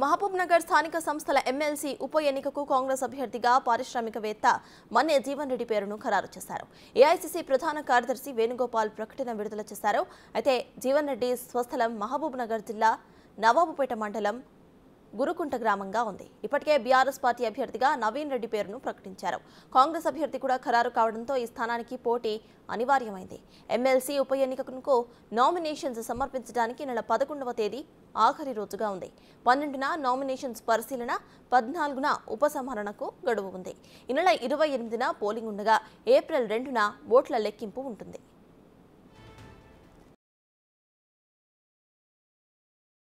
మహబూబ్నగర్ స్థానిక సంస్థల ఎమ్మెల్సీ ఉప ఎన్నికకు కాంగ్రెస్ అభ్యర్థిగా పారిశ్రామికవేత్త మన్నే జీవన్ రెడ్డి పేరును ఖరారు చేశారు ఏఐసిసి ప్రధాన కార్యదర్శి వేణుగోపాల్ ప్రకటన విడుదల చేశారు అయితే జీవన్ రెడ్డి స్వస్థలం మహబూబ్నగర్ జిల్లా నవాబుపేట మండలం గురుకుంట గ్రామంగా ఉంది ఇప్పటికే బీఆర్ఎస్ పార్టీ అభ్యర్థిగా నవీన్ రెడ్డి పేరును ప్రకటించారు కాంగ్రెస్ అభ్యర్థి కూడా ఖరారు కావడంతో ఈ స్థానానికి పోటీ అనివార్యమైంది ఎమ్మెల్సీ ఉప ఎన్నికకు నామినేషన్స్ సమర్పించడానికి నెల పదకొండవ తేదీ ఆఖరి రోజుగా ఉంది పన్నెండున నామినేషన్స్ పరిశీలన పద్నాలుగున ఉపసంహరణకు గడువు ఉంది ఈ నెల ఇరవై ఎనిమిదిన పోలింగ్ ఉండగా ఏప్రిల్ రెండున ఓట్ల లెక్కింపు ఉంటుంది